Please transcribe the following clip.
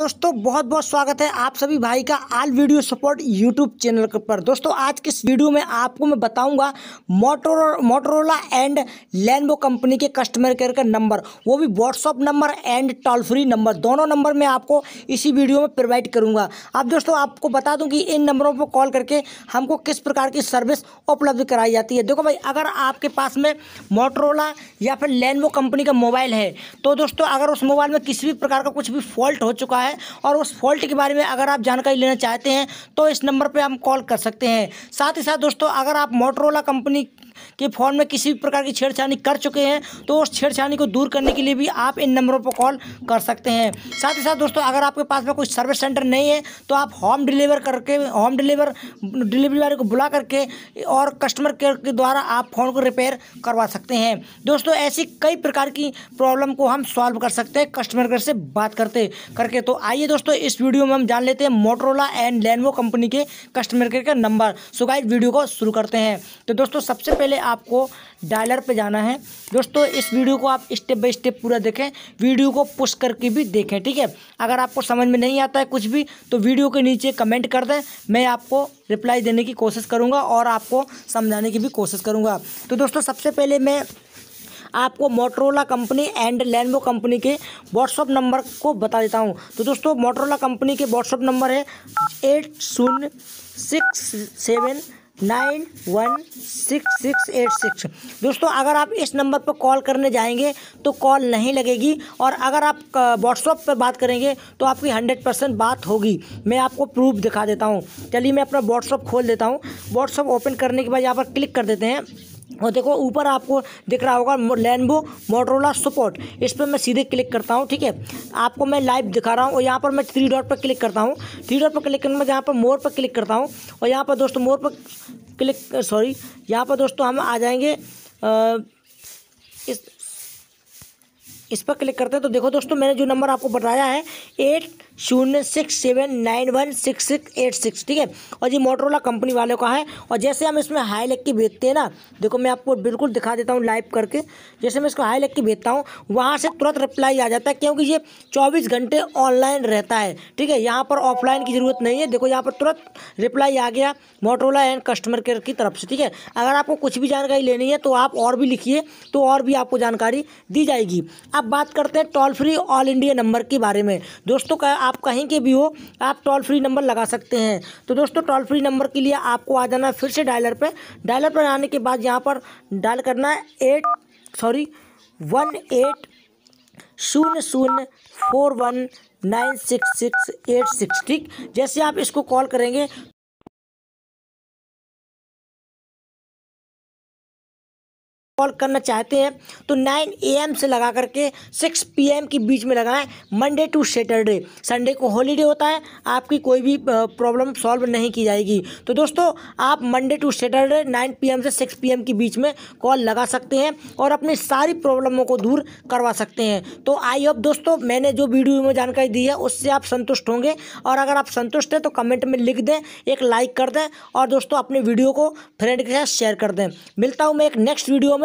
दोस्तों बहुत बहुत स्वागत है आप सभी भाई का all video support YouTube channel पर दोस्तों आज के इस वीडियो में आपको मैं बताऊंगा motor Motorola and Lenovo company के कस्टमर केयर का नंबर वो भी WhatsApp number and toll free number दोनों नंबर मैं आपको इसी वीडियो में प्रोवाइड करूंगा अब दोस्तों आपको बता दूँ कि इन नंबरों पर कॉल करके हमको किस प्रकार की सर्विस उपलब्ध कराई जाती है देखो भाई अगर आपके पास में मोटोरोला या फिर लैनबो कंपनी का मोबाइल है तो दोस्तों अगर उस मोबाइल में किसी भी प्रकार का कुछ भी फॉल्ट हो चुका है है और उस फॉल्ट के बारे में अगर आप जानकारी लेना चाहते हैं तो इस नंबर पर हम कॉल कर सकते हैं साथ ही साथ दोस्तों अगर आप मोटरोला कंपनी के फॉर्म में किसी भी प्रकार की छेड़छाड़ी कर चुके हैं तो उस छेड़छाड़ी को दूर करने के लिए भी आप इन नंबरों पर कॉल कर सकते हैं साथ ही साथ दोस्तों अगर आपके पास में कोई सर्विस सेंटर नहीं है तो आप होम डिलीवर करके होम डिलीवर डिलीवरी वाले को बुला करके और कस्टमर केयर के द्वारा आप फ़ोन को रिपेयर करवा सकते हैं दोस्तों ऐसी कई प्रकार की प्रॉब्लम को हम सॉल्व कर सकते हैं कस्टमर केयर से बात करते करके तो आइए दोस्तों इस वीडियो में हम जान लेते हैं मोटरोला एंड लेनवो कंपनी के कस्टमर केयर का नंबर सुगा वीडियो को शुरू करते हैं तो दोस्तों सबसे पहले पहले आपको डायलर पे जाना है दोस्तों इस वीडियो को आप स्टेप बाय स्टेप पूरा देखें वीडियो को पुश करके भी देखें ठीक है अगर आपको समझ में नहीं आता है कुछ भी तो वीडियो के नीचे कमेंट कर दें मैं आपको रिप्लाई देने की कोशिश करूँगा और आपको समझाने की भी कोशिश करूँगा तो दोस्तों सबसे पहले मैं आपको Motorola company and Lenovo company के व्हाट्सअप नंबर को बता देता हूँ तो दोस्तों मोटरोला कंपनी के व्हाट्सअप नंबर है एट शून्य six seven nine one six six eight six दोस्तों अगर आप इस नंबर पर कॉल करने जाएंगे तो कॉल नहीं लगेगी और अगर आप व्हाट्सअप पर बात करेंगे तो आपकी हंड्रेड परसेंट बात होगी मैं आपको प्रूफ दिखा देता हूँ चलिए मैं अपना व्हाट्सअप खोल देता हूँ व्हाट्सअप ओपन करने के बाद यहाँ पर क्लिक कर देते हैं और देखो ऊपर आपको दिख रहा होगा लैनबो मोटरोला सपोर्ट इस पर मैं सीधे क्लिक करता हूँ ठीक है आपको मैं लाइव दिखा रहा हूँ और यहाँ पर मैं थ्री डॉट पर क्लिक करता हूँ थ्री डॉट पर क्लिक करने में यहाँ पर मोर पर क्लिक करता हूँ और यहाँ पर दोस्तों मोर पर क्लिक सॉरी यहाँ पर दोस्तों हम आ जाएंगे आ, इस इस पर क्लिक करते हैं तो देखो दोस्तों मैंने जो नंबर आपको बताया है एट शून्य six seven nine one six six eight six ठीक है और ये मोटरोला कंपनी वालों का है और जैसे हम इसमें हाई लेग की भेजते हैं ना देखो मैं आपको बिल्कुल दिखा देता हूँ लाइव करके जैसे मैं इसको हाई लेग की भेजता हूँ वहाँ से तुरंत रिप्लाई आ जाता है क्योंकि ये चौबीस घंटे ऑनलाइन रहता है ठीक है यहाँ पर ऑफलाइन की ज़रूरत नहीं है देखो यहाँ पर तुरंत रिप्लाई आ गया मोटरोला एंड कस्टमर केयर की तरफ से ठीक है अगर आपको कुछ भी जानकारी लेनी है तो आप और भी लिखिए तो और भी आपको जानकारी दी जाएगी अब बात करते हैं toll free all India number के बारे में दोस्तों आप कहीं के भी हो आप टोल फ्री नंबर लगा सकते हैं तो दोस्तों टोल फ्री नंबर के लिए आपको आ जाना है फिर से डायलर पर डायलर पर आने के बाद यहाँ पर डायल करना है एट सॉरी वन एट शून्य शून्य four one nine six six eight six ठीक जैसे आप इसको कॉल करेंगे कॉल करना चाहते हैं तो 9 एम से लगा करके 6 एम के बीच में लगाएं मंडे टू सैटरडे संडे को हॉलीडे होता है आपकी कोई भी प्रॉब्लम सॉल्व नहीं की जाएगी तो दोस्तों आप मंडे टू सैटरडे 9 एम से 6 एम के बीच में कॉल लगा सकते हैं और अपनी सारी प्रॉब्लमों को दूर करवा सकते हैं तो आई होप दोस्तों मैंने जो वीडियो में जानकारी दी है उससे आप संतुष्ट होंगे और अगर आप संतुष्ट हैं तो कमेंट में लिख दें एक लाइक कर दें और दोस्तों अपने वीडियो को फ्रेंड के साथ शेयर कर दें मिलता हूँ मैं एक नेक्स्ट वीडियो में